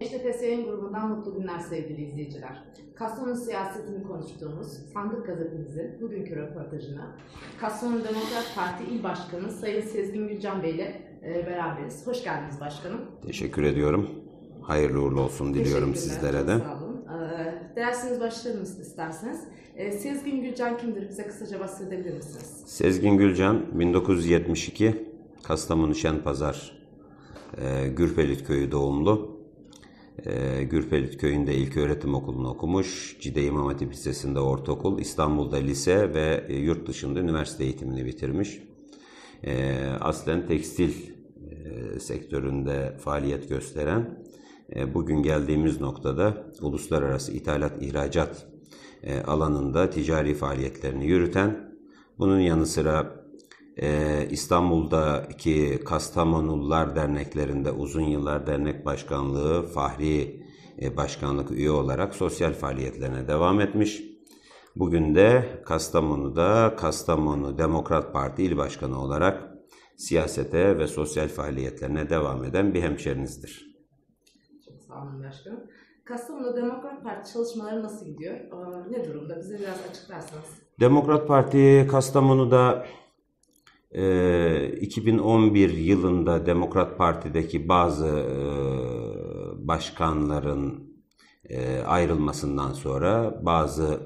İşte TSE'nin grubundan mutlu günler sevgili izleyiciler. Kastamonu siyasetini konuştuğumuz Sandık Gazetemizin bugünkü röportajına Kastamonu Demokrat Parti İl Başkanı Sayın Sezgin Gülcan Bey ile e, beraberiz. Hoş geldiniz başkanım. Teşekkür ediyorum. Hayırlı uğurlu olsun diliyorum sizlere de. Sağ olun. E, Dilerseniz başlayalım isterseniz. E, Sezgin Gülcan kimdir? Bize kısaca bahsedebilir misiniz? Sezgin Gülcan 1972 Kastamonu Şenpazar e, Gürpelit köyü doğumlu. E, köyünde ilk öğretim okulunu okumuş. Cide İmam Hatip Lisesi'nde ortaokul, İstanbul'da lise ve e, yurt dışında üniversite eğitimini bitirmiş. Ee, aslen tekstil e, sektöründe faaliyet gösteren, e, bugün geldiğimiz noktada uluslararası ithalat ihracat alanında ticari faaliyetlerini yürüten, bunun yanı sıra e, İstanbul'daki Kastamonullar derneklerinde uzun yıllar dernek başkanlığı, fahri e, başkanlık üye olarak sosyal faaliyetlerine devam etmiş. Bugün de Kastamonu'da Kastamonu Demokrat Parti İl Başkanı olarak siyasete ve sosyal faaliyetlerine devam eden bir hemşerinizdir. Çok sağ olun başkanım. Kastamonu Demokrat Parti çalışmaları nasıl gidiyor? Ne durumda? Bize biraz açıklarsanız. Demokrat Parti Kastamonu'da 2011 ee, yılında Demokrat Parti'deki bazı e, başkanların e, ayrılmasından sonra bazı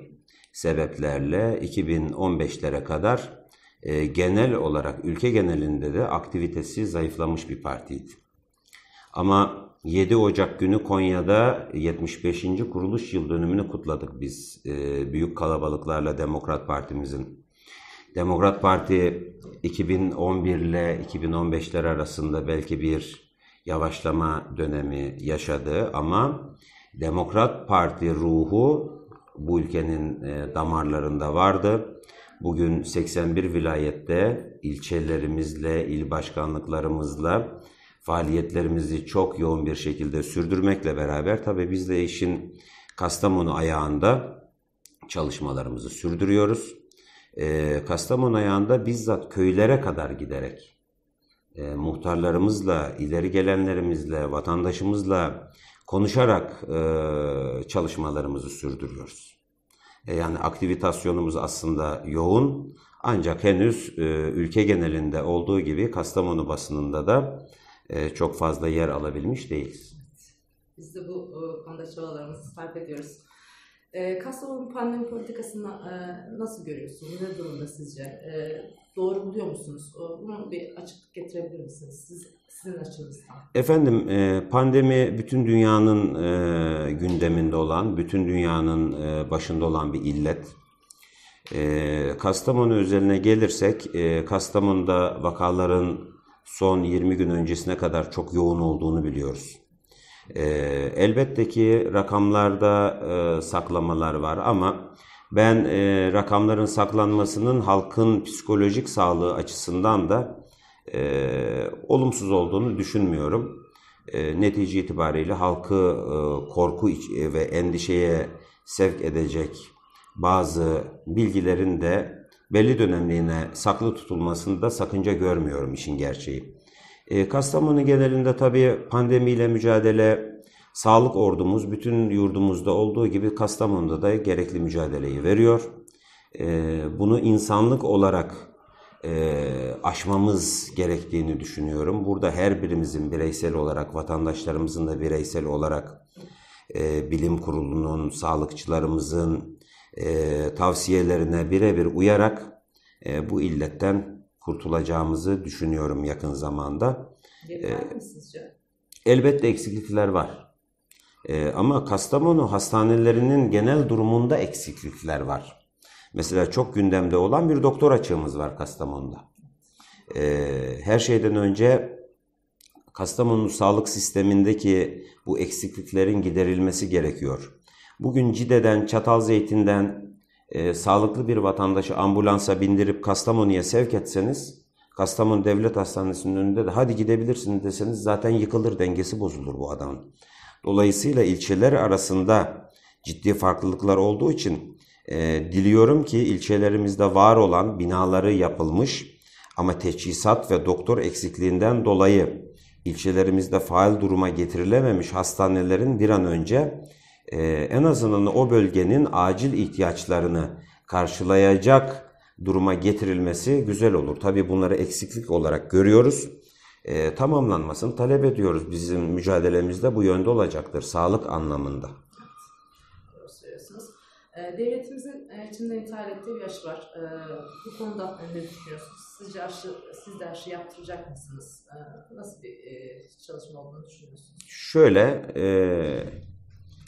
sebeplerle 2015'lere kadar e, genel olarak ülke genelinde de aktivitesi zayıflamış bir partiydi. Ama 7 Ocak günü Konya'da 75. kuruluş yıl dönümünü kutladık biz büyük kalabalıklarla Demokrat Partimizin. Demokrat Parti 2011 ile 2015'ler arasında belki bir yavaşlama dönemi yaşadı ama Demokrat Parti ruhu bu ülkenin e, damarlarında vardı. Bugün 81 vilayette ilçelerimizle, il başkanlıklarımızla faaliyetlerimizi çok yoğun bir şekilde sürdürmekle beraber tabii biz de işin Kastamonu ayağında çalışmalarımızı sürdürüyoruz e, Kastamonu ayağında bizzat köylere kadar giderek e, muhtarlarımızla, ileri gelenlerimizle, vatandaşımızla konuşarak e, çalışmalarımızı sürdürüyoruz. E, yani aktivitasyonumuz aslında yoğun ancak henüz e, ülke genelinde olduğu gibi Kastamonu basınında da e, çok fazla yer alabilmiş değiliz. Biz de bu e, konuda çabalarımızı sarf ediyoruz. E, Kastamonu pandemi politikasını e, nasıl görüyorsunuz? Ne durumda sizce? E, doğru buluyor musunuz? Bunu bir açıklık getirebilir misiniz? Siz, sizin açınızdan. Efendim e, pandemi bütün dünyanın e, gündeminde olan, bütün dünyanın e, başında olan bir illet. E, Kastamonu üzerine gelirsek, e, Kastamonu'da vakaların son 20 gün öncesine kadar çok yoğun olduğunu biliyoruz. E, elbette ki rakamlarda e, saklamalar var ama ben e, rakamların saklanmasının halkın psikolojik sağlığı açısından da e, olumsuz olduğunu düşünmüyorum. E, netice itibariyle halkı e, korku e, ve endişeye sevk edecek bazı bilgilerin de belli dönemliğine saklı tutulmasında sakınca görmüyorum işin gerçeği. E, Kastamonu genelinde tabii pandemiyle mücadele, sağlık ordumuz bütün yurdumuzda olduğu gibi Kastamonu'da da gerekli mücadeleyi veriyor. E, bunu insanlık olarak e, aşmamız gerektiğini düşünüyorum. Burada her birimizin bireysel olarak, vatandaşlarımızın da bireysel olarak bilim kurulunun, sağlıkçılarımızın tavsiyelerine birebir uyarak bu illetten kurtulacağımızı düşünüyorum yakın zamanda. Yeter ee, Elbette eksiklikler var. Ee, ama Kastamonu hastanelerinin genel durumunda eksiklikler var. Mesela çok gündemde olan bir doktor açığımız var Kastamonu'da. Ee, her şeyden önce Kastamonu sağlık sistemindeki bu eksikliklerin giderilmesi gerekiyor. Bugün Cide'den, Çatalzeytin'den, e, sağlıklı bir vatandaşı ambulansa bindirip Kastamonu'ya sevk etseniz, Kastamonu Devlet Hastanesi'nin önünde de hadi gidebilirsin deseniz zaten yıkılır, dengesi bozulur bu adamın. Dolayısıyla ilçeler arasında ciddi farklılıklar olduğu için e, diliyorum ki ilçelerimizde var olan binaları yapılmış ama teçhizat ve doktor eksikliğinden dolayı ilçelerimizde faal duruma getirilememiş hastanelerin bir an önce e, en azından o bölgenin acil ihtiyaçlarını karşılayacak duruma getirilmesi güzel olur. Tabii bunları eksiklik olarak görüyoruz. E, tamamlanmasını talep ediyoruz. Bizim mücadelemiz de bu yönde olacaktır sağlık anlamında. Evet, Devletimizin e, içinde ithal ettiği bir aşı var. Ee, bu konuda ne düşünüyorsunuz? Sizce aşı, siz de aşı yaptıracak mısınız? nasıl bir e, çalışma olduğunu düşünüyorsunuz? Şöyle, e,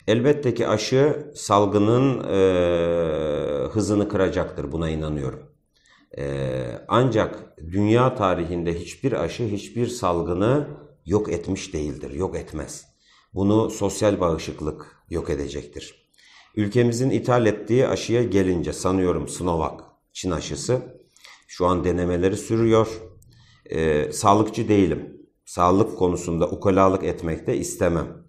Elbette ki aşı salgının e, hızını kıracaktır buna inanıyorum. E, ancak dünya tarihinde hiçbir aşı hiçbir salgını yok etmiş değildir, yok etmez. Bunu sosyal bağışıklık yok edecektir. Ülkemizin ithal ettiği aşıya gelince sanıyorum Sinovac Çin aşısı şu an denemeleri sürüyor. E, sağlıkçı değilim. Sağlık konusunda ukalalık etmek de istemem.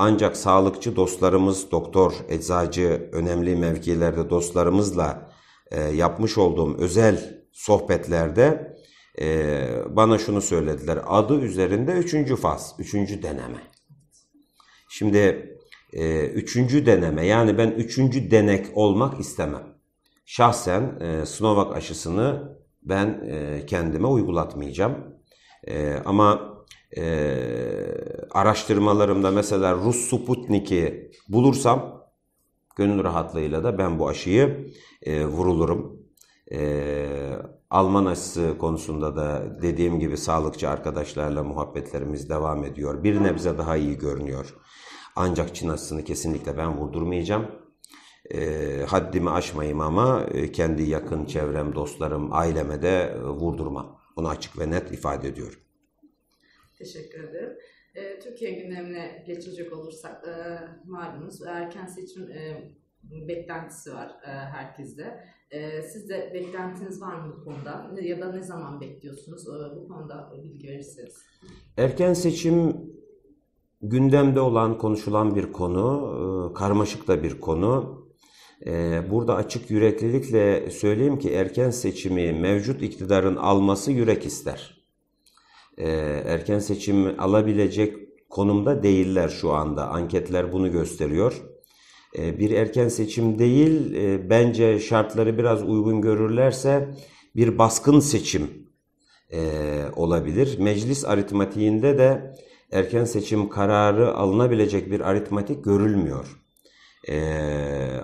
Ancak sağlıkçı dostlarımız, doktor, eczacı, önemli mevkilerde dostlarımızla e, yapmış olduğum özel sohbetlerde e, bana şunu söylediler. Adı üzerinde üçüncü faz, üçüncü deneme. Şimdi e, üçüncü deneme yani ben üçüncü denek olmak istemem. Şahsen e, Sinovac aşısını ben e, kendime uygulatmayacağım. E, ama e, araştırmalarımda mesela Rus Sputnik'i bulursam gönül rahatlığıyla da ben bu aşıyı e, vurulurum. E, Alman aşısı konusunda da dediğim gibi sağlıkçı arkadaşlarla muhabbetlerimiz devam ediyor. Bir nebze daha iyi görünüyor. Ancak Çin aşısını kesinlikle ben vurdurmayacağım. E, haddimi aşmayayım ama e, kendi yakın çevrem, dostlarım, aileme de e, vurdurma. Bunu açık ve net ifade ediyorum. Teşekkür ederim. E, Türkiye gündemine geçecek olursak e, malumunuz erken seçim e, beklentisi var e, herkeste. E, siz de beklentiniz var mı bu konuda ya da ne zaman bekliyorsunuz e, bu konuda bilgi verirseniz. Erken seçim gündemde olan konuşulan bir konu, e, karmaşık da bir konu. E, burada açık yüreklilikle söyleyeyim ki erken seçimi mevcut iktidarın alması yürek ister e, erken seçim alabilecek konumda değiller şu anda. Anketler bunu gösteriyor. E, bir erken seçim değil, e, bence şartları biraz uygun görürlerse bir baskın seçim e, olabilir. Meclis aritmatiğinde de erken seçim kararı alınabilecek bir aritmatik görülmüyor. E,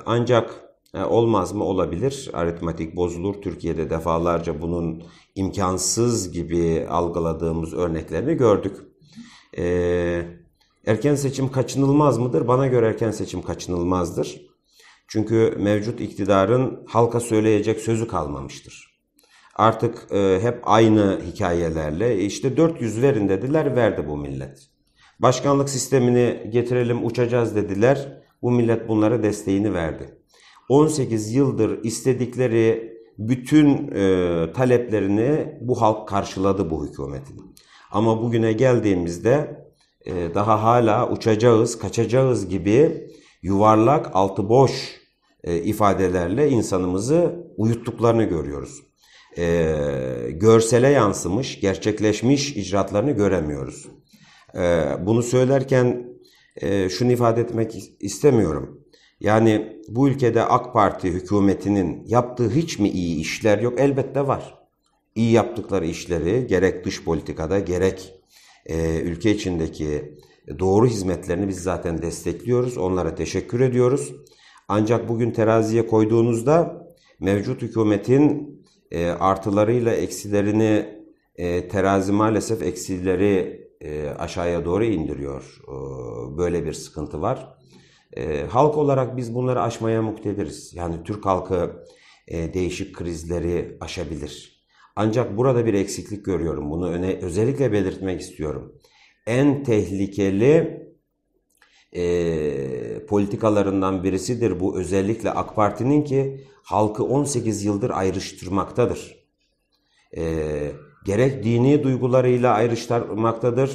ancak e, olmaz mı? Olabilir. Aritmatik bozulur. Türkiye'de defalarca bunun imkansız gibi algıladığımız örneklerini gördük. Ee, erken seçim kaçınılmaz mıdır? Bana göre erken seçim kaçınılmazdır. Çünkü mevcut iktidarın halka söyleyecek sözü kalmamıştır. Artık e, hep aynı hikayelerle işte 400 verin dediler verdi bu millet. Başkanlık sistemini getirelim uçacağız dediler. Bu millet bunlara desteğini verdi. 18 yıldır istedikleri bütün e, taleplerini bu halk karşıladı bu hükümetin. Ama bugüne geldiğimizde e, daha hala uçacağız, kaçacağız gibi yuvarlak, altı boş e, ifadelerle insanımızı uyuttuklarını görüyoruz. E, görsele yansımış, gerçekleşmiş icraatlarını göremiyoruz. E, bunu söylerken e, şunu ifade etmek istemiyorum. Yani bu ülkede AK Parti hükümetinin yaptığı hiç mi iyi işler yok? Elbette var. İyi yaptıkları işleri gerek dış politikada gerek e, ülke içindeki doğru hizmetlerini biz zaten destekliyoruz. Onlara teşekkür ediyoruz. Ancak bugün teraziye koyduğunuzda mevcut hükümetin e, artılarıyla eksilerini e, terazi maalesef eksileri e, aşağıya doğru indiriyor. E, böyle bir sıkıntı var. E, halk olarak biz bunları aşmaya muktediriz. Yani Türk halkı e, değişik krizleri aşabilir. Ancak burada bir eksiklik görüyorum. Bunu öne, özellikle belirtmek istiyorum. En tehlikeli e, politikalarından birisidir bu özellikle AK Parti'nin ki halkı 18 yıldır ayrıştırmaktadır. E, gerek dini duygularıyla ayrıştırmaktadır,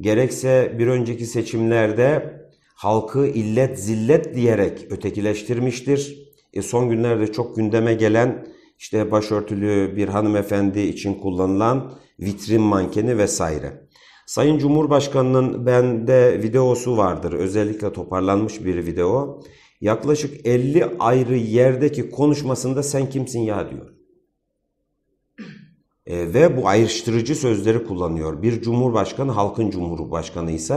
gerekse bir önceki seçimlerde halkı illet zillet diyerek ötekileştirmiştir. E son günlerde çok gündeme gelen işte başörtülü bir hanımefendi için kullanılan vitrin mankeni vesaire. Sayın Cumhurbaşkanı'nın bende videosu vardır. Özellikle toparlanmış bir video. Yaklaşık 50 ayrı yerdeki konuşmasında sen kimsin ya diyor. E, ve bu ayrıştırıcı sözleri kullanıyor. Bir cumhurbaşkanı halkın Cumhurbaşkanı ise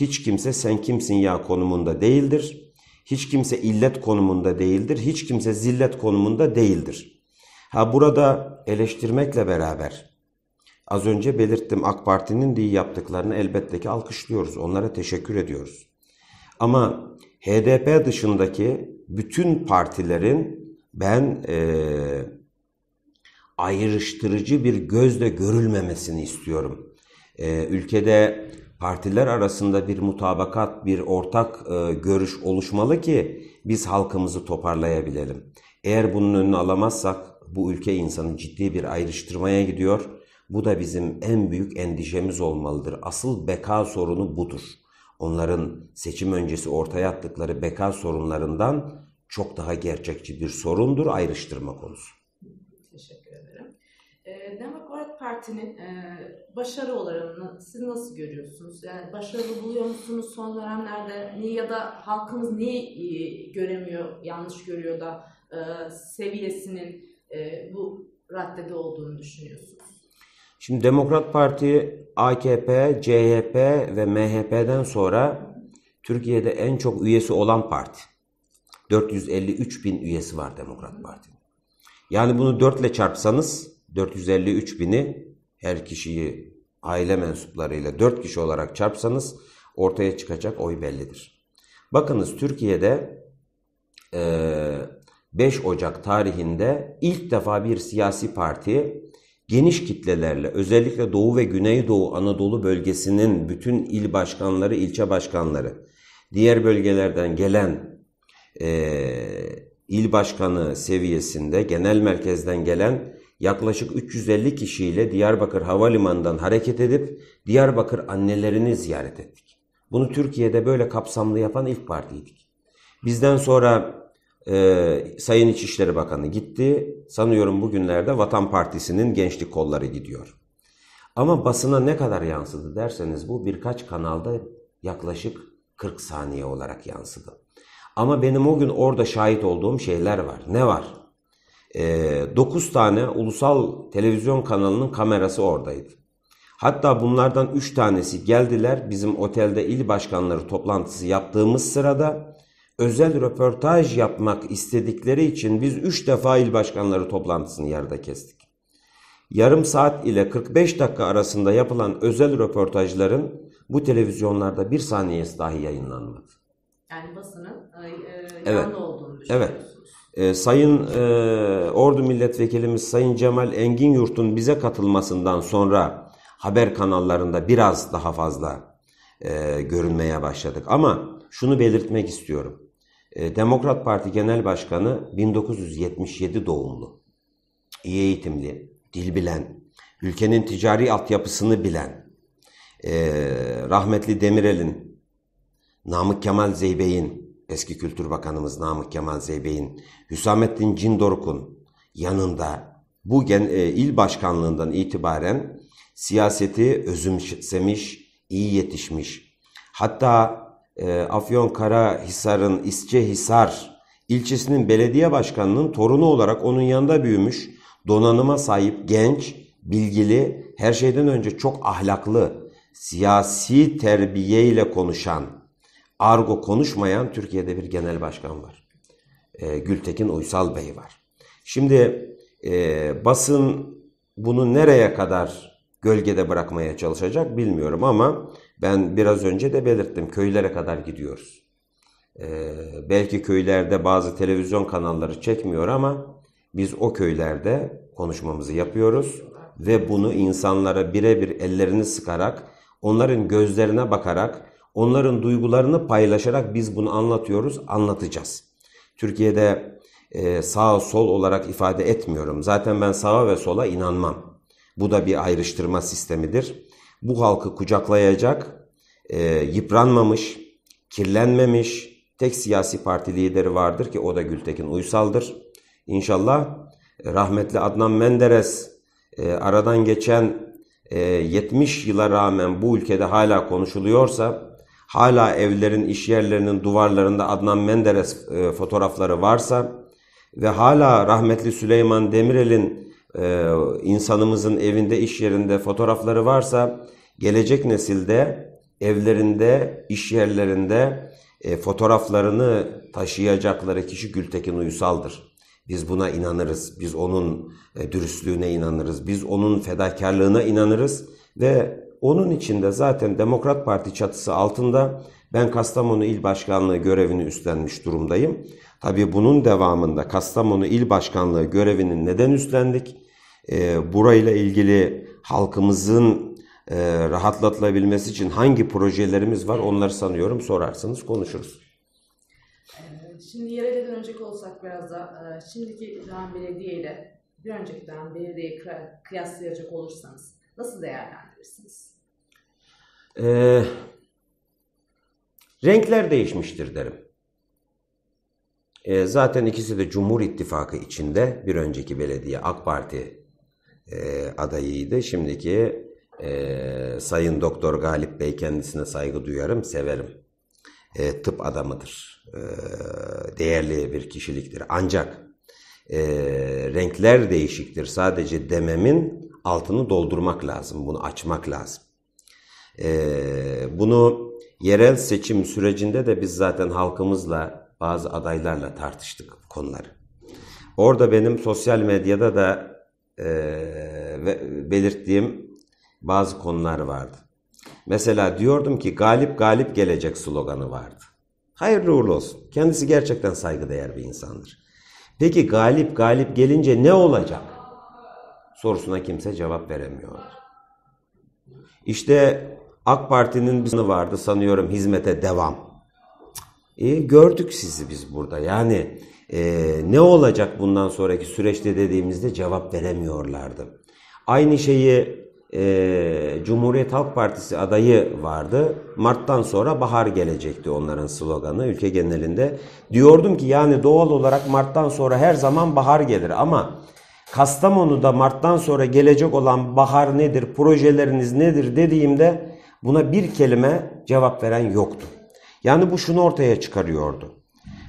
hiç kimse sen kimsin ya konumunda değildir. Hiç kimse illet konumunda değildir. Hiç kimse zillet konumunda değildir. Ha burada eleştirmekle beraber az önce belirttim AK Parti'nin diye yaptıklarını elbette ki alkışlıyoruz. Onlara teşekkür ediyoruz. Ama HDP dışındaki bütün partilerin ben e, ayrıştırıcı bir gözle görülmemesini istiyorum. E, ülkede partiler arasında bir mutabakat, bir ortak e, görüş oluşmalı ki biz halkımızı toparlayabilelim. Eğer bunun önünü alamazsak bu ülke insanı ciddi bir ayrıştırmaya gidiyor. Bu da bizim en büyük endişemiz olmalıdır. Asıl beka sorunu budur. Onların seçim öncesi ortaya attıkları beka sorunlarından çok daha gerçekçi bir sorundur ayrıştırma konusu. partinin e, başarı olarını siz nasıl görüyorsunuz? Yani başarılı buluyor musunuz son dönemlerde? Niye ya da halkımız niye e, göremiyor, yanlış görüyor da e, seviyesinin e, bu raddede olduğunu düşünüyorsunuz? Şimdi Demokrat Parti, AKP, CHP ve MHP'den sonra Türkiye'de en çok üyesi olan parti. 453 bin üyesi var Demokrat Parti. Yani bunu 4 ile çarpsanız 453 bini her kişiyi aile mensuplarıyla 4 kişi olarak çarpsanız ortaya çıkacak oy bellidir. Bakınız Türkiye'de 5 e, Ocak tarihinde ilk defa bir siyasi parti geniş kitlelerle özellikle Doğu ve Güneydoğu Anadolu bölgesinin bütün il başkanları, ilçe başkanları, diğer bölgelerden gelen e, il başkanı seviyesinde genel merkezden gelen yaklaşık 350 kişiyle Diyarbakır Havalimanı'ndan hareket edip Diyarbakır annelerini ziyaret ettik. Bunu Türkiye'de böyle kapsamlı yapan ilk partiydik. Bizden sonra e, Sayın İçişleri Bakanı gitti. Sanıyorum bugünlerde Vatan Partisi'nin gençlik kolları gidiyor. Ama basına ne kadar yansıdı derseniz bu birkaç kanalda yaklaşık 40 saniye olarak yansıdı. Ama benim o gün orada şahit olduğum şeyler var. Ne var? 9 ee, tane ulusal televizyon kanalının kamerası oradaydı. Hatta bunlardan 3 tanesi geldiler bizim otelde il başkanları toplantısı yaptığımız sırada özel röportaj yapmak istedikleri için biz 3 defa il başkanları toplantısını yarıda kestik. Yarım saat ile 45 dakika arasında yapılan özel röportajların bu televizyonlarda bir saniyesi dahi yayınlanmadı. Yani basının e, evet. olduğunu düşünüyorsunuz. Evet e, Sayın e, Ordu Milletvekilimiz Sayın Cemal Engin Yurt'un bize katılmasından sonra haber kanallarında biraz daha fazla e, görünmeye başladık. Ama şunu belirtmek istiyorum. E, Demokrat Parti Genel Başkanı 1977 doğumlu, iyi eğitimli, dil bilen, ülkenin ticari altyapısını bilen, e, rahmetli Demirel'in, Namık Kemal Zeybey'in, eski Kültür Bakanımız Namık Kemal Zeybey'in, Hüsamettin Cindoruk'un yanında bu gen, e, il başkanlığından itibaren siyaseti özümsemiş, iyi yetişmiş. Hatta e, Afyonkarahisar'ın İsçehisar ilçesinin belediye başkanının torunu olarak onun yanında büyümüş, donanıma sahip genç, bilgili, her şeyden önce çok ahlaklı, siyasi terbiyeyle konuşan, argo konuşmayan Türkiye'de bir genel başkan var. E, Gültekin Uysal Bey var. Şimdi e, basın bunu nereye kadar gölgede bırakmaya çalışacak bilmiyorum ama ben biraz önce de belirttim köylere kadar gidiyoruz. E, belki köylerde bazı televizyon kanalları çekmiyor ama biz o köylerde konuşmamızı yapıyoruz ve bunu insanlara birebir ellerini sıkarak onların gözlerine bakarak Onların duygularını paylaşarak biz bunu anlatıyoruz, anlatacağız. Türkiye'de e, sağ sol olarak ifade etmiyorum. Zaten ben sağa ve sola inanmam. Bu da bir ayrıştırma sistemidir. Bu halkı kucaklayacak, e, yıpranmamış, kirlenmemiş tek siyasi parti lideri vardır ki o da Gültekin Uysal'dır. İnşallah e, rahmetli Adnan Menderes e, aradan geçen e, 70 yıla rağmen bu ülkede hala konuşuluyorsa hala evlerin, iş yerlerinin duvarlarında Adnan Menderes e, fotoğrafları varsa ve hala rahmetli Süleyman Demirel'in e, insanımızın evinde, iş yerinde fotoğrafları varsa gelecek nesilde evlerinde, iş yerlerinde e, fotoğraflarını taşıyacakları kişi Gültekin Uysal'dır. Biz buna inanırız. Biz onun e, dürüstlüğüne inanırız. Biz onun fedakarlığına inanırız ve onun içinde zaten Demokrat Parti çatısı altında ben Kastamonu İl Başkanlığı görevini üstlenmiş durumdayım. Tabii bunun devamında Kastamonu İl Başkanlığı görevini neden üstlendik? E, burayla ilgili halkımızın e, rahatlatılabilmesi için hangi projelerimiz var onları sanıyorum sorarsanız konuşuruz. Ee, şimdi yerele dönecek olsak biraz da e, şimdiki dönem belediye ile bir önceki dönem belediyeyi kıyaslayacak olursanız nasıl değerlendirirsiniz? diyebilirsiniz. Ee, renkler değişmiştir derim. Ee, zaten ikisi de Cumhur İttifakı içinde bir önceki belediye AK Parti e, adayıydı. Şimdiki e, Sayın Doktor Galip Bey kendisine saygı duyarım, severim. E, tıp adamıdır. E, değerli bir kişiliktir. Ancak e, renkler değişiktir sadece dememin altını doldurmak lazım, bunu açmak lazım. Ee, bunu yerel seçim sürecinde de biz zaten halkımızla bazı adaylarla tartıştık bu konuları. Orada benim sosyal medyada da e, belirttiğim bazı konular vardı. Mesela diyordum ki galip galip gelecek sloganı vardı. Hayırlı uğurlu olsun. Kendisi gerçekten saygıdeğer bir insandır. Peki galip galip gelince ne olacak? sorusuna kimse cevap veremiyor. İşte AK Parti'nin bir sınıfı vardı sanıyorum hizmete devam. E, gördük sizi biz burada yani e, ne olacak bundan sonraki süreçte dediğimizde cevap veremiyorlardı. Aynı şeyi e, Cumhuriyet Halk Partisi adayı vardı. Mart'tan sonra bahar gelecekti onların sloganı ülke genelinde. Diyordum ki yani doğal olarak Mart'tan sonra her zaman bahar gelir ama Kastamonu'da Mart'tan sonra gelecek olan bahar nedir, projeleriniz nedir dediğimde buna bir kelime cevap veren yoktu. Yani bu şunu ortaya çıkarıyordu.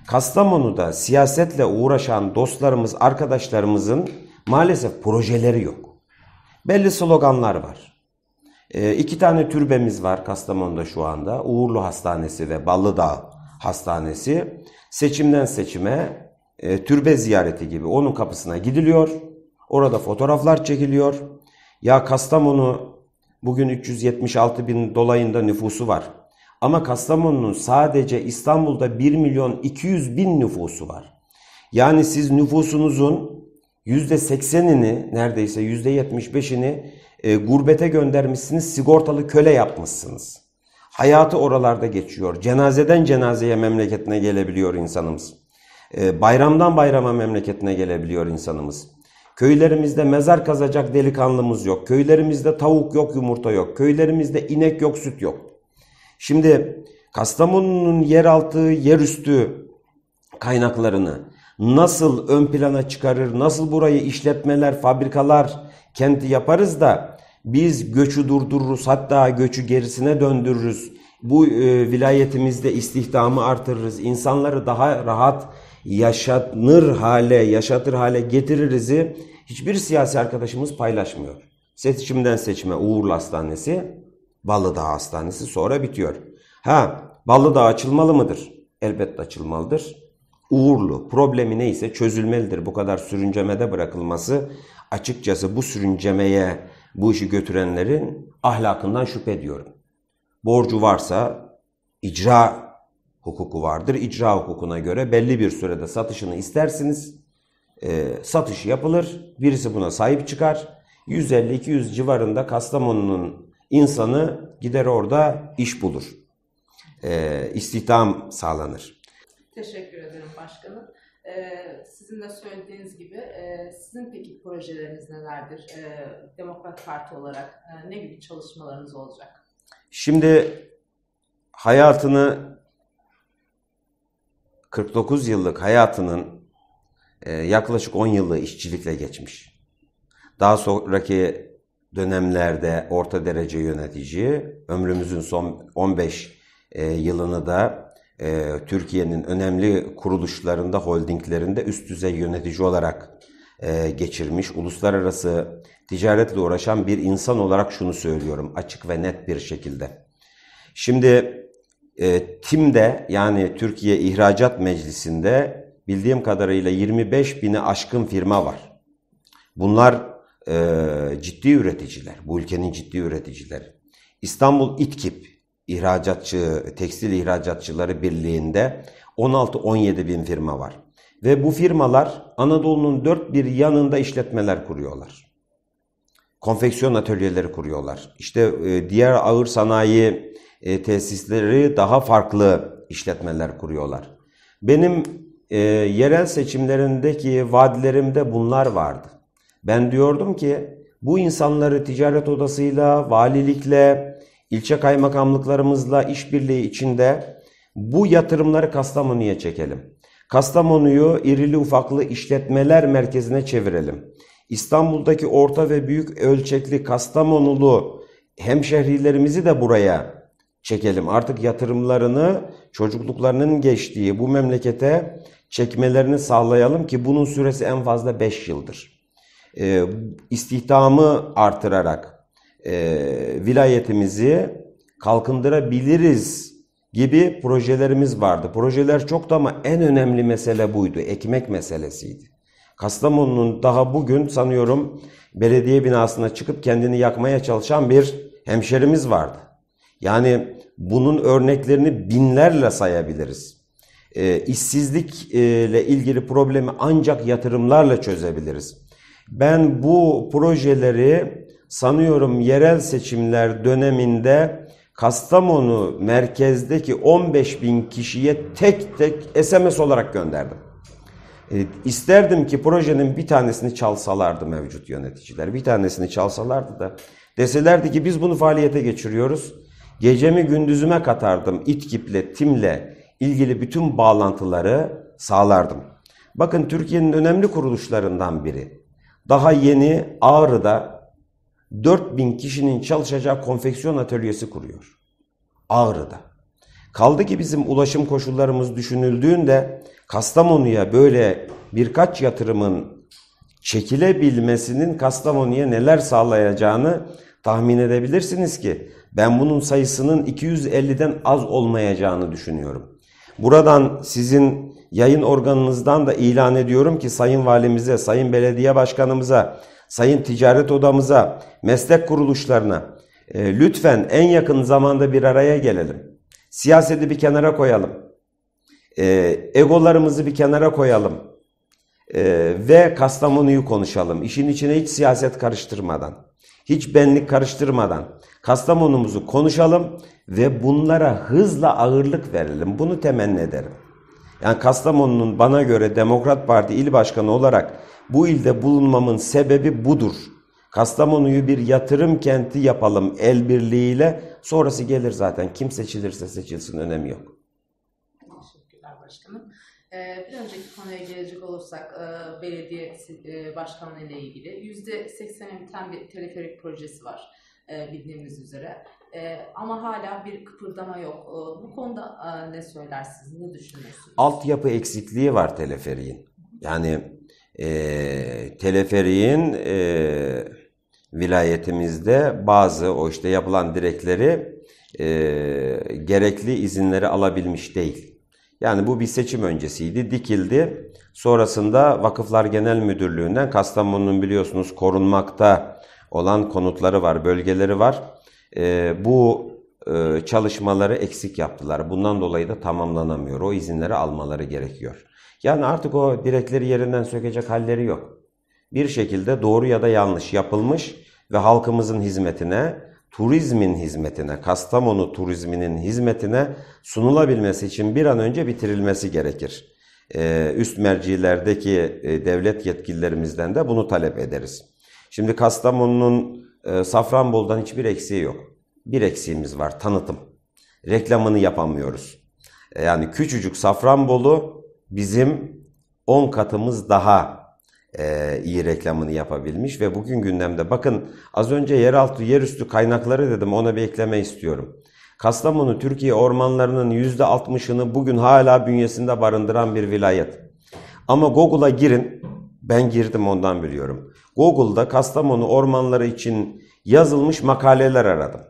Kastamonu'da siyasetle uğraşan dostlarımız, arkadaşlarımızın maalesef projeleri yok. Belli sloganlar var. E, iki tane türbemiz var Kastamonu'da şu anda. Uğurlu Hastanesi ve Ballıdağ Hastanesi. Seçimden seçime e, türbe ziyareti gibi onun kapısına gidiliyor. Orada fotoğraflar çekiliyor. Ya Kastamonu bugün 376 bin dolayında nüfusu var. Ama Kastamonu'nun sadece İstanbul'da 1 milyon 200 bin nüfusu var. Yani siz nüfusunuzun %80'ini neredeyse %75'ini e, gurbete göndermişsiniz, sigortalı köle yapmışsınız. Hayatı oralarda geçiyor. Cenazeden cenazeye memleketine gelebiliyor insanımız. E, bayramdan bayrama memleketine gelebiliyor insanımız. Köylerimizde mezar kazacak delikanlımız yok. Köylerimizde tavuk yok, yumurta yok. Köylerimizde inek yok, süt yok. Şimdi Kastamonu'nun yeraltı, yerüstü kaynaklarını nasıl ön plana çıkarır, nasıl burayı işletmeler, fabrikalar, kenti yaparız da biz göçü durdururuz, hatta göçü gerisine döndürürüz. Bu e, vilayetimizde istihdamı artırırız, insanları daha rahat Yaşatır hale, yaşatır hale getiririzi hiçbir siyasi arkadaşımız paylaşmıyor. Seçimden seçime Uğurlu Hastanesi, Ballıdağ Hastanesi sonra bitiyor. Ha Ballıdağ açılmalı mıdır? Elbette açılmalıdır. Uğurlu problemi neyse çözülmelidir. Bu kadar sürüncemede bırakılması açıkçası bu sürüncemeye bu işi götürenlerin ahlakından şüphe ediyorum. Borcu varsa icra hukuku vardır. İcra hukukuna göre belli bir sürede satışını istersiniz. E, ee, satışı yapılır. Birisi buna sahip çıkar. 150-200 civarında Kastamonu'nun insanı gider orada iş bulur. E, istihdam sağlanır. Teşekkür ederim başkanım. Ee, sizin de söylediğiniz gibi e, sizin peki projeleriniz nelerdir? Demokrat Parti olarak e, ne gibi çalışmalarınız olacak? Şimdi hayatını 49 yıllık hayatının e, yaklaşık 10 yılı işçilikle geçmiş. Daha sonraki dönemlerde orta derece yönetici, ömrümüzün son 15 e, yılını da e, Türkiye'nin önemli kuruluşlarında, holdinglerinde üst düzey yönetici olarak geçirmiş. Uluslararası ticaretle uğraşan bir insan olarak şunu söylüyorum açık ve net bir şekilde. Şimdi e, TİM'de yani Türkiye İhracat Meclisi'nde bildiğim kadarıyla 25 bini aşkın firma var. Bunlar e, ciddi üreticiler, bu ülkenin ciddi üreticileri. İstanbul İTKİP İhracatçı, Tekstil İhracatçıları Birliği'nde 16-17 bin firma var. Ve bu firmalar Anadolu'nun dört bir yanında işletmeler kuruyorlar. Konfeksiyon atölyeleri kuruyorlar. İşte e, diğer ağır sanayi e, tesisleri daha farklı işletmeler kuruyorlar. Benim e, yerel seçimlerindeki vadilerimde bunlar vardı. Ben diyordum ki bu insanları ticaret odasıyla, valilikle, ilçe kaymakamlıklarımızla işbirliği içinde bu yatırımları Kastamonu'ya çekelim. Kastamonu'yu irili ufaklı işletmeler merkezine çevirelim. İstanbul'daki orta ve büyük ölçekli Kastamonulu hemşehrilerimizi de buraya çekelim. Artık yatırımlarını çocukluklarının geçtiği bu memlekete çekmelerini sağlayalım ki bunun süresi en fazla 5 yıldır. E, istihdamı artırarak e, vilayetimizi kalkındırabiliriz gibi projelerimiz vardı. Projeler çoktu ama en önemli mesele buydu. Ekmek meselesiydi. Kastamonu'nun daha bugün sanıyorum belediye binasına çıkıp kendini yakmaya çalışan bir hemşerimiz vardı. Yani bunun örneklerini binlerle sayabiliriz. E, işsizlikle ilgili problemi ancak yatırımlarla çözebiliriz. Ben bu projeleri sanıyorum yerel seçimler döneminde Kastamonu merkezdeki 15 bin kişiye tek tek SMS olarak gönderdim. E, isterdim ki projenin bir tanesini çalsalardı mevcut yöneticiler. Bir tanesini çalsalardı da deselerdi ki biz bunu faaliyete geçiriyoruz. Gecemi gündüzüme katardım. İTKİP'le, TİM'le ilgili bütün bağlantıları sağlardım. Bakın Türkiye'nin önemli kuruluşlarından biri. Daha yeni Ağrı'da 4000 kişinin çalışacağı konfeksiyon atölyesi kuruyor. Ağrı'da. Kaldı ki bizim ulaşım koşullarımız düşünüldüğünde Kastamonu'ya böyle birkaç yatırımın çekilebilmesinin Kastamonu'ya neler sağlayacağını tahmin edebilirsiniz ki ben bunun sayısının 250'den az olmayacağını düşünüyorum. Buradan sizin yayın organınızdan da ilan ediyorum ki Sayın Valimize, Sayın Belediye Başkanımıza, Sayın Ticaret Odamıza, meslek kuruluşlarına e, lütfen en yakın zamanda bir araya gelelim. Siyaseti bir kenara koyalım. E, egolarımızı bir kenara koyalım. E, ve Kastamonu'yu konuşalım. İşin içine hiç siyaset karıştırmadan, hiç benlik karıştırmadan, Kastamonumuzu konuşalım ve bunlara hızla ağırlık verelim. Bunu temenni ederim. Yani Kastamonu'nun bana göre Demokrat Parti il başkanı olarak bu ilde bulunmamın sebebi budur. Kastamonu'yu bir yatırım kenti yapalım el birliğiyle. Sonrası gelir zaten. Kim seçilirse seçilsin önemi yok. Teşekkürler başkanım. Ee, bir önceki konuya gelecek olursak e, belediye e, başkanlığı ile ilgili %80'e biten bir teleferik projesi var. E, bildiğimiz üzere. E, ama hala bir kıpırdama yok. E, bu konuda e, ne söylersiniz, ne düşünüyorsunuz? Altyapı eksikliği var teleferiğin. Yani e, teleferiğin e, vilayetimizde bazı o işte yapılan direkleri e, gerekli izinleri alabilmiş değil. Yani bu bir seçim öncesiydi, dikildi. Sonrasında Vakıflar Genel Müdürlüğü'nden Kastamonu'nun biliyorsunuz korunmakta olan konutları var, bölgeleri var. E, bu e, çalışmaları eksik yaptılar. Bundan dolayı da tamamlanamıyor. O izinleri almaları gerekiyor. Yani artık o direkleri yerinden sökecek halleri yok. Bir şekilde doğru ya da yanlış yapılmış ve halkımızın hizmetine, turizmin hizmetine, Kastamonu turizminin hizmetine sunulabilmesi için bir an önce bitirilmesi gerekir. Ee, üst mercilerdeki e, devlet yetkililerimizden de bunu talep ederiz. Şimdi Kastamonu'nun e, Safranbolu'dan hiçbir eksiği yok. Bir eksiğimiz var tanıtım. Reklamını yapamıyoruz. E, yani küçücük Safranbolu bizim 10 katımız daha e, iyi reklamını yapabilmiş ve bugün gündemde bakın az önce yeraltı yerüstü kaynakları dedim ona bir ekleme istiyorum. Kastamonu Türkiye ormanlarının %60'ını bugün hala bünyesinde barındıran bir vilayet. Ama Google'a girin ben girdim ondan biliyorum. Google'da Kastamonu ormanları için yazılmış makaleler aradım.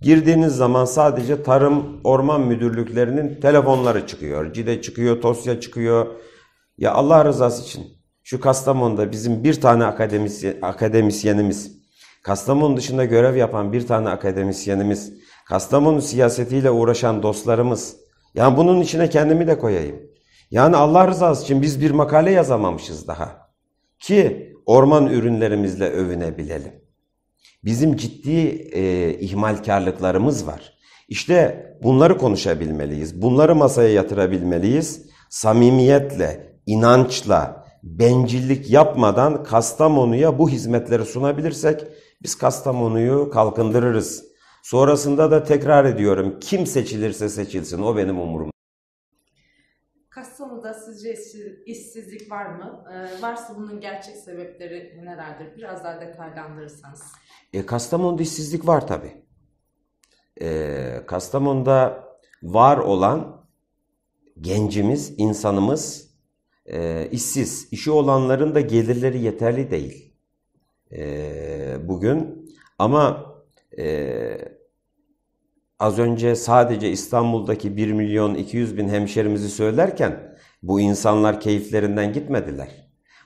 Girdiğiniz zaman sadece tarım orman müdürlüklerinin telefonları çıkıyor. Cide çıkıyor, Tosya çıkıyor. Ya Allah rızası için şu Kastamonu'da bizim bir tane akademisyen, akademisyenimiz, Kastamonu dışında görev yapan bir tane akademisyenimiz, Kastamonu siyasetiyle uğraşan dostlarımız. Yani bunun içine kendimi de koyayım. Yani Allah rızası için biz bir makale yazamamışız daha ki orman ürünlerimizle övünebilelim. Bizim ciddi e, ihmalkarlıklarımız var. İşte bunları konuşabilmeliyiz. Bunları masaya yatırabilmeliyiz. Samimiyetle, inançla, bencillik yapmadan Kastamonu'ya bu hizmetleri sunabilirsek biz Kastamonu'yu kalkındırırız. Sonrasında da tekrar ediyorum kim seçilirse seçilsin o benim umurumda. Avrupa'da sizce işsizlik var mı? Ee, varsa bunun gerçek sebepleri nelerdir? Biraz daha detaylandırırsanız. E, Kastamonu'da işsizlik var tabii. E, Kastamonu'da var olan gencimiz, insanımız e, işsiz. İşi olanların da gelirleri yeterli değil e, bugün. Ama e, az önce sadece İstanbul'daki 1 milyon 200 bin hemşerimizi söylerken bu insanlar keyiflerinden gitmediler.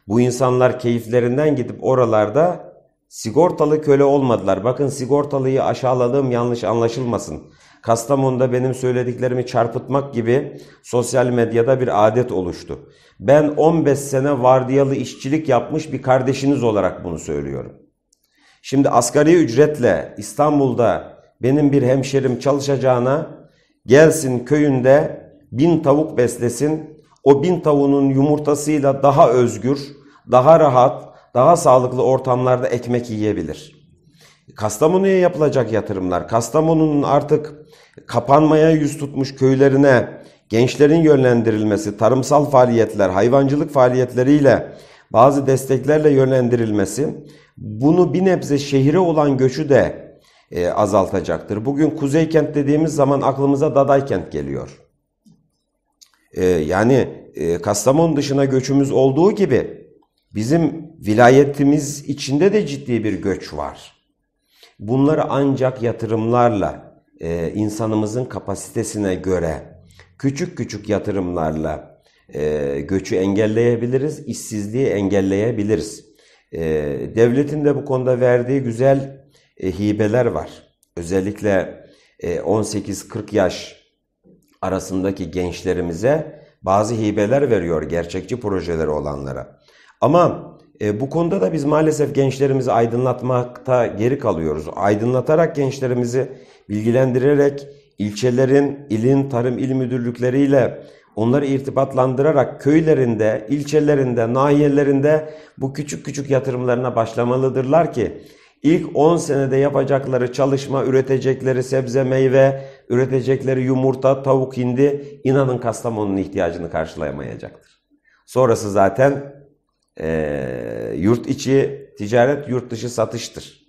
Bu insanlar keyiflerinden gidip oralarda sigortalı köle olmadılar. Bakın sigortalıyı aşağıladığım yanlış anlaşılmasın. Kastamonu'da benim söylediklerimi çarpıtmak gibi sosyal medyada bir adet oluştu. Ben 15 sene vardiyalı işçilik yapmış bir kardeşiniz olarak bunu söylüyorum. Şimdi asgari ücretle İstanbul'da benim bir hemşerim çalışacağına gelsin köyünde bin tavuk beslesin, o bin tavuğunun yumurtasıyla daha özgür, daha rahat, daha sağlıklı ortamlarda ekmek yiyebilir. Kastamonu'ya yapılacak yatırımlar, Kastamonu'nun artık kapanmaya yüz tutmuş köylerine gençlerin yönlendirilmesi, tarımsal faaliyetler, hayvancılık faaliyetleriyle bazı desteklerle yönlendirilmesi bunu bir nebze şehire olan göçü de e, azaltacaktır. Bugün Kuzey Kent dediğimiz zaman aklımıza Daday Kent geliyor. Ee, yani e, Kastamonu dışına göçümüz olduğu gibi bizim vilayetimiz içinde de ciddi bir göç var. Bunları ancak yatırımlarla, e, insanımızın kapasitesine göre küçük küçük yatırımlarla e, göçü engelleyebiliriz, işsizliği engelleyebiliriz. devletin de bu konuda verdiği güzel hibeler var. Özellikle 18-40 yaş arasındaki gençlerimize bazı hibeler veriyor gerçekçi projeleri olanlara. Ama e, bu konuda da biz maalesef gençlerimizi aydınlatmakta geri kalıyoruz. Aydınlatarak gençlerimizi bilgilendirerek ilçelerin, ilin tarım il müdürlükleriyle onları irtibatlandırarak köylerinde, ilçelerinde, nahiyelerinde bu küçük küçük yatırımlarına başlamalıdırlar ki İlk 10 senede yapacakları çalışma, üretecekleri sebze, meyve, üretecekleri yumurta, tavuk hindi inanın Kastamonu'nun ihtiyacını karşılayamayacaktır. Sonrası zaten e, yurt içi ticaret, yurt dışı satıştır.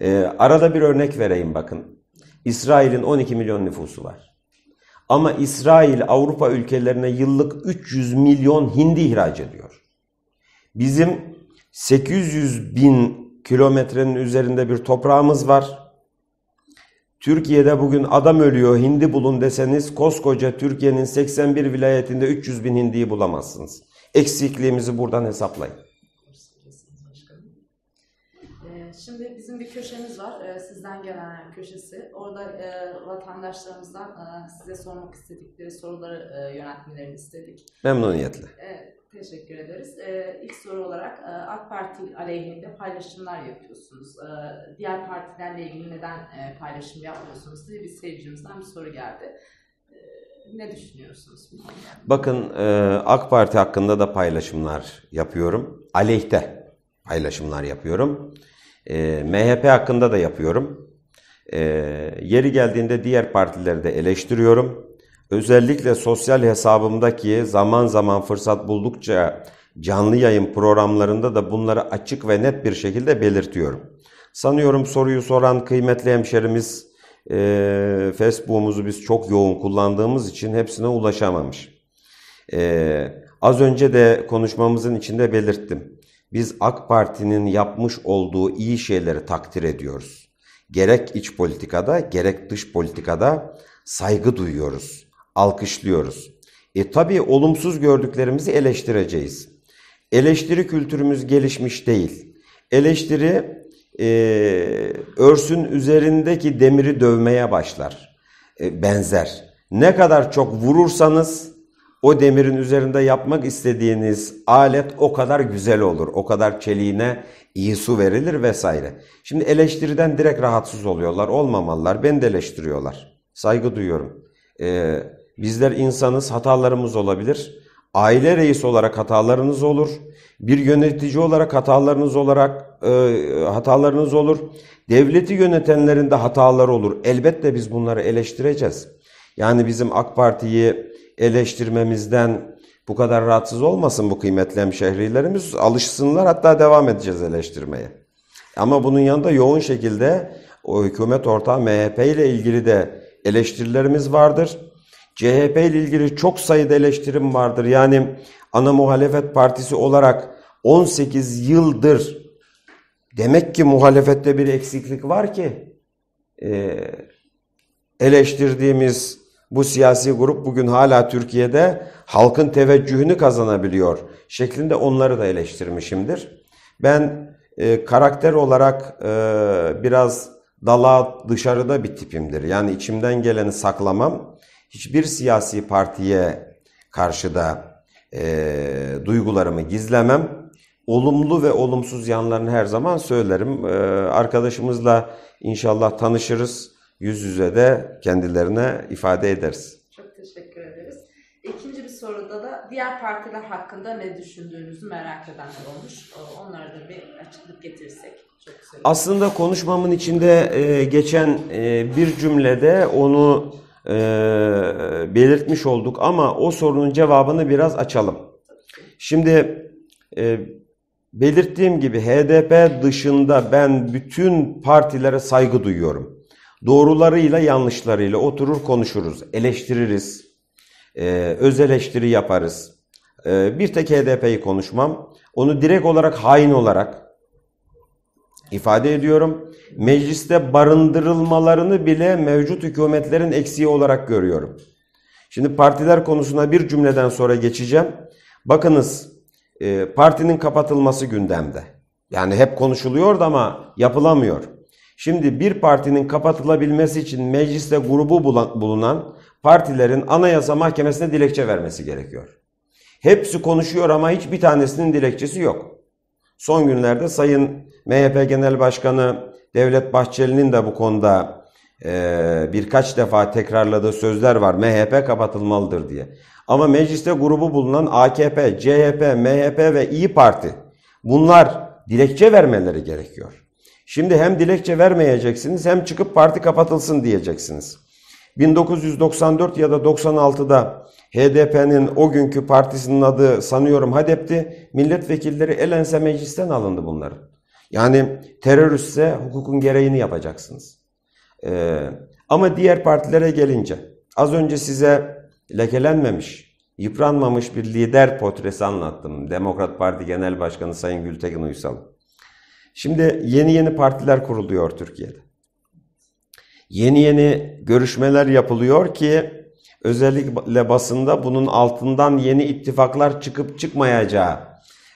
E, arada bir örnek vereyim bakın. İsrail'in 12 milyon nüfusu var. Ama İsrail Avrupa ülkelerine yıllık 300 milyon hindi ihraç ediyor. Bizim 800 bin kilometrenin üzerinde bir toprağımız var. Türkiye'de bugün adam ölüyor hindi bulun deseniz koskoca Türkiye'nin 81 vilayetinde 300 bin hindiyi bulamazsınız. Eksikliğimizi buradan hesaplayın. Ee, şimdi bizim bir köşemiz var, ee, sizden gelen köşesi. Orada e, vatandaşlarımızdan e, size sormak istedikleri soruları e, yöneltmelerini istedik. Memnuniyetle. Evet. Teşekkür ederiz. Ee, ilk soru olarak e, AK Parti aleyhinde paylaşımlar yapıyorsunuz. Ee, diğer partilerle ilgili neden e, paylaşım yapmıyorsunuz diye bir seyircimizden bir soru geldi. Ee, ne düşünüyorsunuz? Bakın e, AK Parti hakkında da paylaşımlar yapıyorum. Aleyhte paylaşımlar yapıyorum. E, MHP hakkında da yapıyorum. E, yeri geldiğinde diğer partileri de eleştiriyorum. Özellikle sosyal hesabımdaki zaman zaman fırsat buldukça canlı yayın programlarında da bunları açık ve net bir şekilde belirtiyorum. Sanıyorum soruyu soran kıymetli hemşerimiz e, Facebook'umuzu biz çok yoğun kullandığımız için hepsine ulaşamamış. E, az önce de konuşmamızın içinde belirttim. Biz AK Parti'nin yapmış olduğu iyi şeyleri takdir ediyoruz. Gerek iç politikada gerek dış politikada saygı duyuyoruz alkışlıyoruz. E tabii olumsuz gördüklerimizi eleştireceğiz. Eleştiri kültürümüz gelişmiş değil. Eleştiri e, örsün üzerindeki demiri dövmeye başlar. E, benzer. Ne kadar çok vurursanız o demirin üzerinde yapmak istediğiniz alet o kadar güzel olur. O kadar çeliğine iyi su verilir vesaire. Şimdi eleştiriden direkt rahatsız oluyorlar. Olmamalılar. Beni de eleştiriyorlar. Saygı duyuyorum. Ee, Bizler insanız, hatalarımız olabilir. Aile reisi olarak hatalarınız olur. Bir yönetici olarak hatalarınız olarak e, hatalarınız olur. Devleti yönetenlerin de hataları olur. Elbette biz bunları eleştireceğiz. Yani bizim AK Parti'yi eleştirmemizden bu kadar rahatsız olmasın bu kıymetli hemşehrilerimiz. Alışsınlar hatta devam edeceğiz eleştirmeye. Ama bunun yanında yoğun şekilde o hükümet ortağı MHP ile ilgili de eleştirilerimiz vardır. CHP ile ilgili çok sayıda eleştirim vardır. Yani ana muhalefet partisi olarak 18 yıldır demek ki muhalefette bir eksiklik var ki e, eleştirdiğimiz bu siyasi grup bugün hala Türkiye'de halkın teveccühünü kazanabiliyor şeklinde onları da eleştirmişimdir. Ben e, karakter olarak e, biraz dala dışarıda bir tipimdir. Yani içimden geleni saklamam hiçbir siyasi partiye karşı da e, duygularımı gizlemem. Olumlu ve olumsuz yanlarını her zaman söylerim. E, arkadaşımızla inşallah tanışırız. Yüz yüze de kendilerine ifade ederiz. Çok teşekkür ederiz. İkinci bir soruda da diğer partiler hakkında ne düşündüğünüzü merak edenler olmuş. Onlara da bir açıklık getirsek. Çok Aslında konuşmamın içinde e, geçen e, bir cümlede onu e, belirtmiş olduk ama o sorunun cevabını biraz açalım. Şimdi e, belirttiğim gibi HDP dışında ben bütün partilere saygı duyuyorum. Doğrularıyla yanlışlarıyla oturur konuşuruz, eleştiririz, e, öz eleştiri yaparız. E, bir tek HDP'yi konuşmam. Onu direkt olarak hain olarak ifade ediyorum. Mecliste barındırılmalarını bile mevcut hükümetlerin eksiği olarak görüyorum. Şimdi partiler konusuna bir cümleden sonra geçeceğim. Bakınız e, partinin kapatılması gündemde. Yani hep konuşuluyordu ama yapılamıyor. Şimdi bir partinin kapatılabilmesi için mecliste grubu bulunan partilerin anayasa mahkemesine dilekçe vermesi gerekiyor. Hepsi konuşuyor ama hiçbir tanesinin dilekçesi yok. Son günlerde Sayın MHP Genel Başkanı Devlet Bahçeli'nin de bu konuda e, birkaç defa tekrarladığı sözler var. MHP kapatılmalıdır diye. Ama mecliste grubu bulunan AKP, CHP, MHP ve İyi Parti bunlar dilekçe vermeleri gerekiyor. Şimdi hem dilekçe vermeyeceksiniz hem çıkıp parti kapatılsın diyeceksiniz. 1994 ya da 96'da HDP'nin o günkü partisinin adı sanıyorum HADEP'ti. Milletvekilleri elense meclisten alındı bunların. Yani teröristse hukukun gereğini yapacaksınız. Ee, ama diğer partilere gelince az önce size lekelenmemiş, yıpranmamış bir lider potresi anlattım. Demokrat Parti Genel Başkanı Sayın Gültekin Uysal. Şimdi yeni yeni partiler kuruluyor Türkiye'de. Yeni yeni görüşmeler yapılıyor ki özellikle basında bunun altından yeni ittifaklar çıkıp çıkmayacağı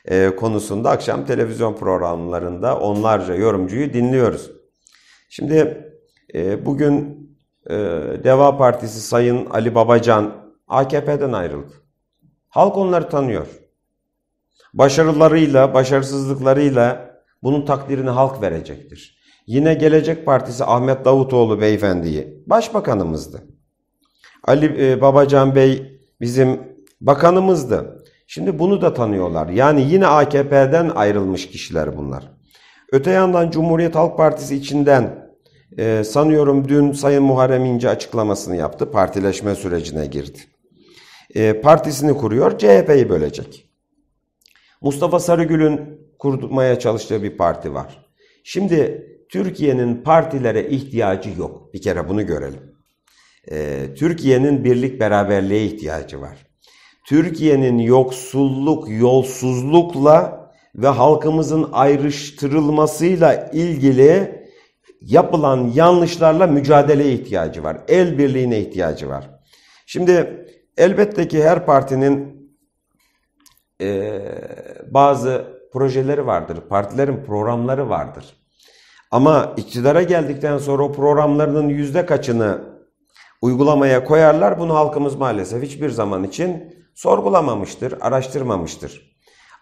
e, konusunda akşam televizyon programlarında onlarca yorumcuyu dinliyoruz. Şimdi e, bugün e, Deva Partisi Sayın Ali Babacan AKP'den ayrıldı. Halk onları tanıyor. Başarılarıyla, başarısızlıklarıyla bunun takdirini halk verecektir. Yine Gelecek Partisi Ahmet Davutoğlu beyefendiyi başbakanımızdı. Ali e, Babacan Bey bizim bakanımızdı. Şimdi bunu da tanıyorlar. Yani yine AKP'den ayrılmış kişiler bunlar. Öte yandan Cumhuriyet Halk Partisi içinden e, sanıyorum dün Sayın Muharrem İnce açıklamasını yaptı. Partileşme sürecine girdi. E, partisini kuruyor, CHP'yi bölecek. Mustafa Sarıgül'ün kurmaya çalıştığı bir parti var. Şimdi Türkiye'nin partilere ihtiyacı yok. Bir kere bunu görelim. E, Türkiye'nin birlik beraberliğe ihtiyacı var. Türkiye'nin yoksulluk, yolsuzlukla ve halkımızın ayrıştırılmasıyla ilgili yapılan yanlışlarla mücadeleye ihtiyacı var. El birliğine ihtiyacı var. Şimdi elbette ki her partinin e, bazı projeleri vardır. Partilerin programları vardır. Ama iktidara geldikten sonra o programlarının yüzde kaçını uygulamaya koyarlar. Bunu halkımız maalesef hiçbir zaman için sorgulamamıştır, araştırmamıştır.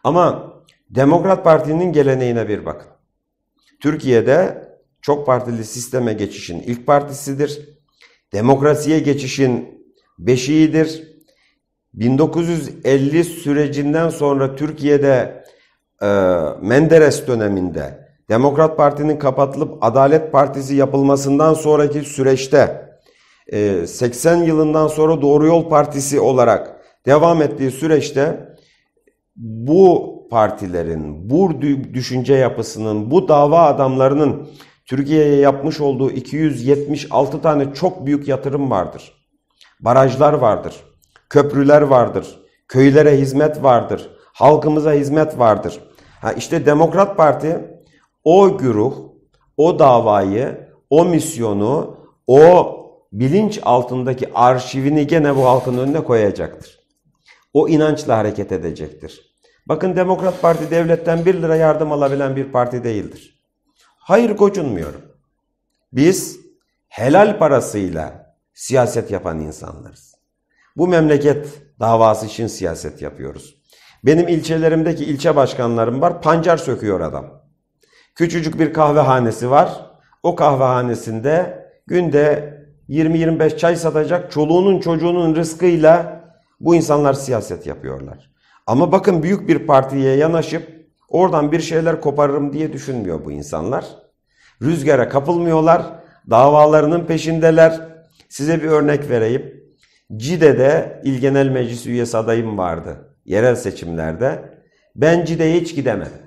Ama Demokrat Parti'nin geleneğine bir bakın. Türkiye'de çok partili sisteme geçişin ilk partisidir. Demokrasiye geçişin beşiğidir. 1950 sürecinden sonra Türkiye'de e, Menderes döneminde Demokrat Parti'nin kapatılıp Adalet Partisi yapılmasından sonraki süreçte e, 80 yılından sonra Doğru Yol Partisi olarak devam ettiği süreçte bu partilerin, bu düşünce yapısının, bu dava adamlarının Türkiye'ye yapmış olduğu 276 tane çok büyük yatırım vardır. Barajlar vardır, köprüler vardır, köylere hizmet vardır, halkımıza hizmet vardır. Ha işte Demokrat Parti o güruh, o davayı, o misyonu, o bilinç altındaki arşivini gene bu halkın önüne koyacaktır. O inançla hareket edecektir. Bakın Demokrat Parti devletten 1 lira yardım alabilen bir parti değildir. Hayır gocunmuyorum. Biz helal parasıyla siyaset yapan insanlarız. Bu memleket davası için siyaset yapıyoruz. Benim ilçelerimdeki ilçe başkanlarım var. Pancar söküyor adam. Küçücük bir kahvehanesi var. O kahvehanesinde günde 20-25 çay satacak çoluğunun çocuğunun rızkıyla bu insanlar siyaset yapıyorlar. Ama bakın büyük bir partiye yanaşıp oradan bir şeyler koparırım diye düşünmüyor bu insanlar. Rüzgara kapılmıyorlar, davalarının peşindeler. Size bir örnek vereyim. Cide'de İl Genel Meclis üyesi adayım vardı yerel seçimlerde. Ben Cide'ye hiç gidemedim.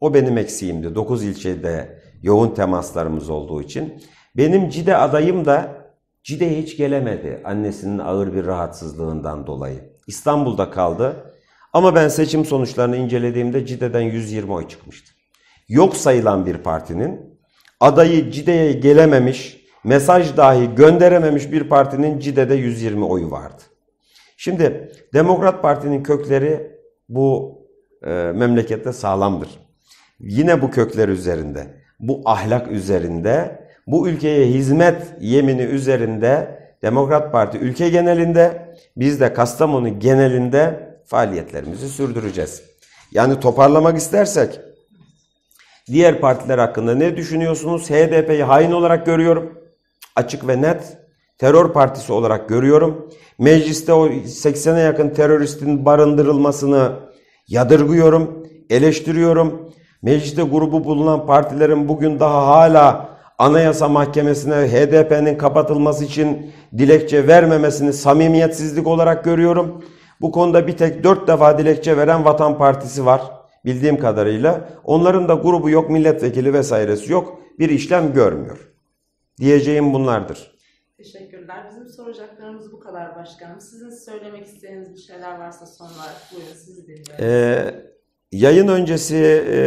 O benim eksiğimdi. 9 ilçede yoğun temaslarımız olduğu için. Benim Cide adayım da Cide hiç gelemedi annesinin ağır bir rahatsızlığından dolayı. İstanbul'da kaldı ama ben seçim sonuçlarını incelediğimde Cide'den 120 oy çıkmıştı. Yok sayılan bir partinin adayı Cide'ye gelememiş, mesaj dahi gönderememiş bir partinin Cide'de 120 oyu vardı. Şimdi Demokrat Parti'nin kökleri bu e, memlekette sağlamdır. Yine bu kökler üzerinde, bu ahlak üzerinde bu ülkeye hizmet yemini üzerinde Demokrat Parti ülke genelinde biz de Kastamonu genelinde faaliyetlerimizi sürdüreceğiz. Yani toparlamak istersek diğer partiler hakkında ne düşünüyorsunuz? HDP'yi hain olarak görüyorum. Açık ve net terör partisi olarak görüyorum. Mecliste o 80'e yakın teröristin barındırılmasını yadırgıyorum, eleştiriyorum. Mecliste grubu bulunan partilerin bugün daha hala Anayasa Mahkemesi'ne HDP'nin kapatılması için dilekçe vermemesini samimiyetsizlik olarak görüyorum. Bu konuda bir tek dört defa dilekçe veren Vatan Partisi var bildiğim kadarıyla. Onların da grubu yok, milletvekili vesairesi yok. Bir işlem görmüyor. Diyeceğim bunlardır. Teşekkürler. Bizim soracaklarımız bu kadar başkanım. Sizin söylemek istediğiniz bir şeyler varsa son olarak buyurun sizi dinliyoruz. Ee, Yayın öncesi e,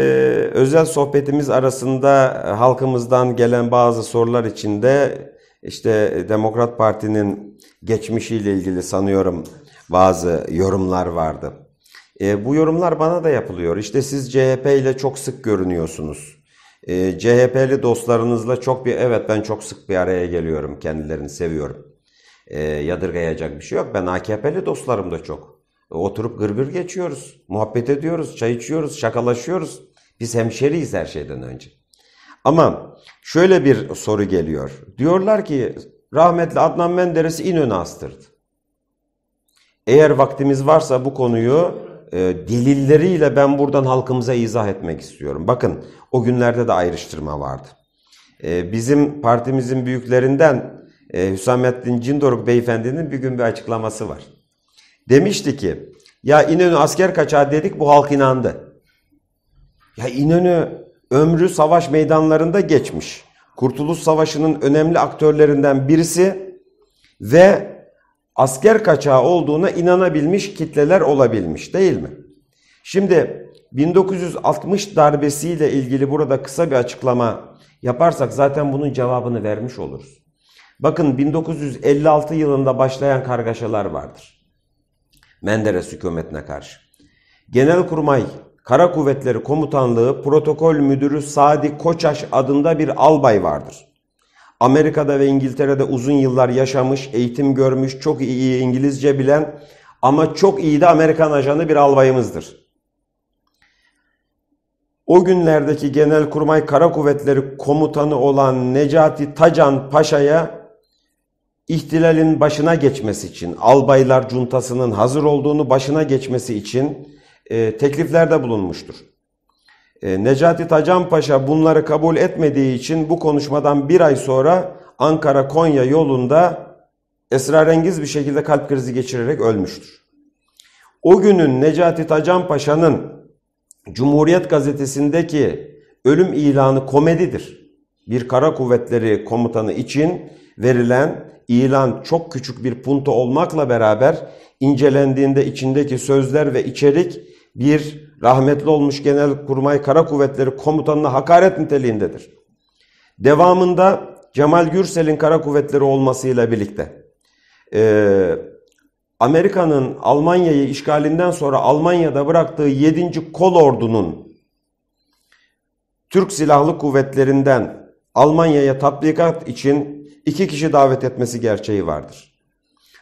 özel sohbetimiz arasında e, halkımızdan gelen bazı sorular içinde işte e, Demokrat Parti'nin geçmişiyle ilgili sanıyorum bazı yorumlar vardı. E, bu yorumlar bana da yapılıyor. İşte siz CHP ile çok sık görünüyorsunuz. E, CHP'li dostlarınızla çok bir evet ben çok sık bir araya geliyorum. Kendilerini seviyorum. E, yadırgayacak bir şey yok. Ben AKP'li dostlarım da çok. E, oturup gırgır geçiyoruz. Muhabbet ediyoruz, çay içiyoruz, şakalaşıyoruz. Biz hemşeriyiz her şeyden önce. Ama şöyle bir soru geliyor. Diyorlar ki rahmetli Adnan Menderes'i İnönü astırdı. Eğer vaktimiz varsa bu konuyu e, delilleriyle ben buradan halkımıza izah etmek istiyorum. Bakın o günlerde de ayrıştırma vardı. E, bizim partimizin büyüklerinden e, Hüsamettin Cindoruk beyefendinin bir gün bir açıklaması var. Demişti ki ya İnönü asker kaçağı dedik bu halk inandı. Ya İnönü ömrü savaş meydanlarında geçmiş. Kurtuluş Savaşı'nın önemli aktörlerinden birisi ve asker kaçağı olduğuna inanabilmiş kitleler olabilmiş değil mi? Şimdi 1960 darbesiyle ilgili burada kısa bir açıklama yaparsak zaten bunun cevabını vermiş oluruz. Bakın 1956 yılında başlayan kargaşalar vardır. Menderes hükümetine karşı. Genelkurmay Kara Kuvvetleri Komutanlığı Protokol Müdürü Sadi Koçaş adında bir albay vardır. Amerika'da ve İngiltere'de uzun yıllar yaşamış, eğitim görmüş, çok iyi İngilizce bilen ama çok iyi de Amerikan ajanı bir albayımızdır. O günlerdeki Genelkurmay Kara Kuvvetleri Komutanı olan Necati Tacan Paşa'ya ihtilalin başına geçmesi için, albaylar cuntasının hazır olduğunu başına geçmesi için e, tekliflerde bulunmuştur. E, Necati Tacan Paşa bunları kabul etmediği için bu konuşmadan bir ay sonra Ankara-Konya yolunda esrarengiz bir şekilde kalp krizi geçirerek ölmüştür. O günün Necati Tacan Paşa'nın Cumhuriyet gazetesindeki ölüm ilanı komedidir. Bir kara kuvvetleri komutanı için verilen ilan çok küçük bir punto olmakla beraber incelendiğinde içindeki sözler ve içerik bir rahmetli olmuş Genel Kurmay Kara Kuvvetleri Komutanına hakaret niteliğindedir. Devamında Cemal Gürsel'in Kara Kuvvetleri olmasıyla birlikte e, Amerika'nın Almanya'yı işgalinden sonra Almanya'da bıraktığı 7. Kol Ordu'nun Türk Silahlı Kuvvetlerinden Almanya'ya tatbikat için iki kişi davet etmesi gerçeği vardır.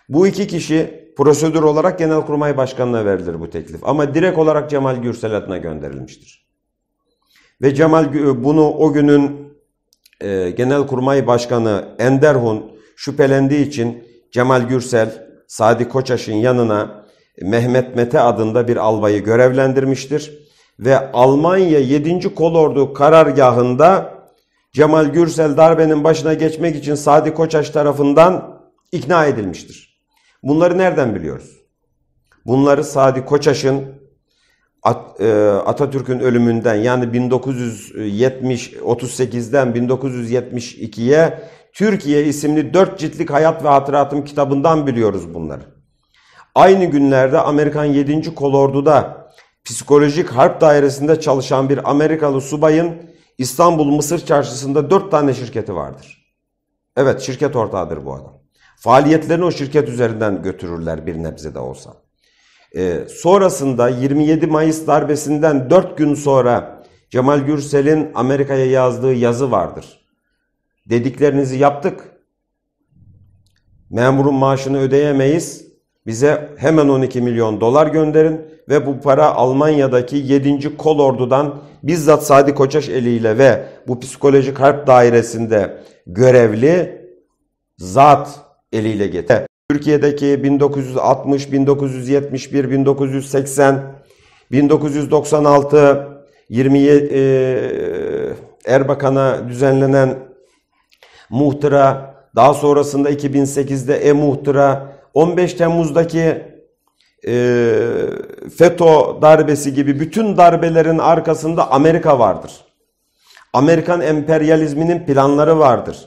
Bu iki kişi prosedür olarak Genelkurmay Başkanı'na verilir bu teklif ama direkt olarak Cemal Gürsel adına gönderilmiştir. Ve Cemal bunu o günün e, Genelkurmay Başkanı Enderhun şüphelendiği için Cemal Gürsel Sadi Koçaş'ın yanına Mehmet Mete adında bir albayı görevlendirmiştir ve Almanya 7. Kolordu karargahında Cemal Gürsel darbenin başına geçmek için Sadi Koçaş tarafından ikna edilmiştir. Bunları nereden biliyoruz? Bunları Sadi Koçaş'ın At, e, Atatürk'ün ölümünden yani 1970 38'den 1972'ye Türkiye isimli dört ciltlik Hayat ve Hatıratım kitabından biliyoruz bunları. Aynı günlerde Amerikan 7. Kolordu'da psikolojik harp dairesinde çalışan bir Amerikalı subayın İstanbul Mısır Çarşısı'nda dört tane şirketi vardır. Evet şirket ortağıdır bu adam. Faaliyetlerini o şirket üzerinden götürürler bir nebze de olsa. Ee, sonrasında 27 Mayıs darbesinden 4 gün sonra Cemal Gürsel'in Amerika'ya yazdığı yazı vardır. Dediklerinizi yaptık. Memurun maaşını ödeyemeyiz. Bize hemen 12 milyon dolar gönderin ve bu para Almanya'daki 7. ordudan bizzat Sadi Koçaş eliyle ve bu psikolojik harp dairesinde görevli zat eliyle gete. Türkiye'deki 1960, 1971, 1980, 1996 20 e, Erbakan'a düzenlenen muhtıra, daha sonrasında 2008'de e-muhtıra, 15 Temmuz'daki e, FETÖ darbesi gibi bütün darbelerin arkasında Amerika vardır. Amerikan emperyalizminin planları vardır.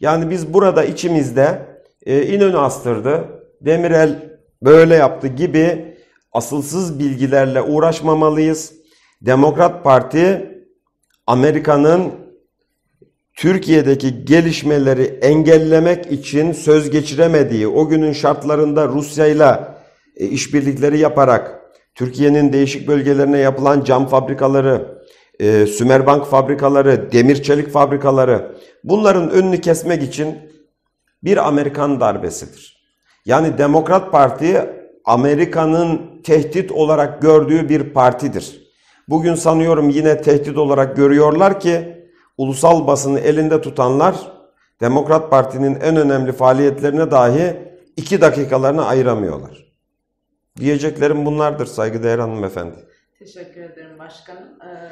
Yani biz burada içimizde e, İnönü astırdı, Demirel böyle yaptı gibi asılsız bilgilerle uğraşmamalıyız. Demokrat Parti Amerika'nın Türkiye'deki gelişmeleri engellemek için söz geçiremediği, o günün şartlarında Rusya ile işbirlikleri yaparak Türkiye'nin değişik bölgelerine yapılan cam fabrikaları, e, Sümerbank fabrikaları, demir çelik fabrikaları bunların önünü kesmek için bir Amerikan darbesidir. Yani Demokrat Parti Amerika'nın tehdit olarak gördüğü bir partidir. Bugün sanıyorum yine tehdit olarak görüyorlar ki ulusal basını elinde tutanlar Demokrat Parti'nin en önemli faaliyetlerine dahi iki dakikalarını ayıramıyorlar. Diyeceklerim bunlardır saygıdeğer hanımefendi. Teşekkür ederim başkanım. Ee,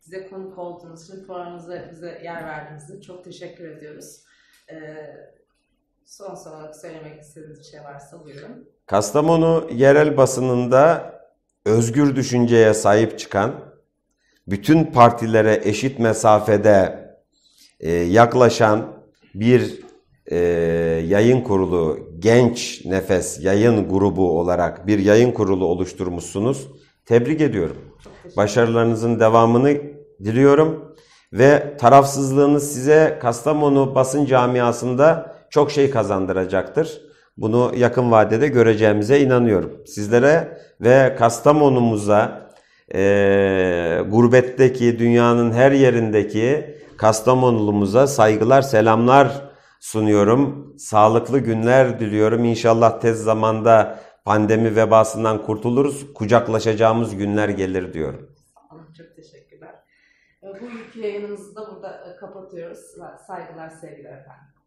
size konuk olduğunuz için programımıza bize yer verdiğiniz için çok teşekkür ediyoruz. Ee, son son olarak söylemek istediğiniz bir şey varsa buyurun. Kastamonu yerel basınında özgür düşünceye sahip çıkan bütün partilere eşit mesafede e, yaklaşan bir e, yayın kurulu, genç nefes yayın grubu olarak bir yayın kurulu oluşturmuşsunuz. Tebrik ediyorum. Başarılarınızın devamını diliyorum ve tarafsızlığınız size Kastamonu basın camiasında çok şey kazandıracaktır. Bunu yakın vadede göreceğimize inanıyorum. Sizlere ve Kastamonu'muza e, gurbetteki dünyanın her yerindeki Kastamonulumuza saygılar, selamlar sunuyorum. Sağlıklı günler diliyorum. İnşallah tez zamanda pandemi vebasından kurtuluruz. Kucaklaşacağımız günler gelir diyorum. Çok teşekkürler. Ee, bu yayınımızı da burada e, kapatıyoruz. Saygılar, sevgiler efendim.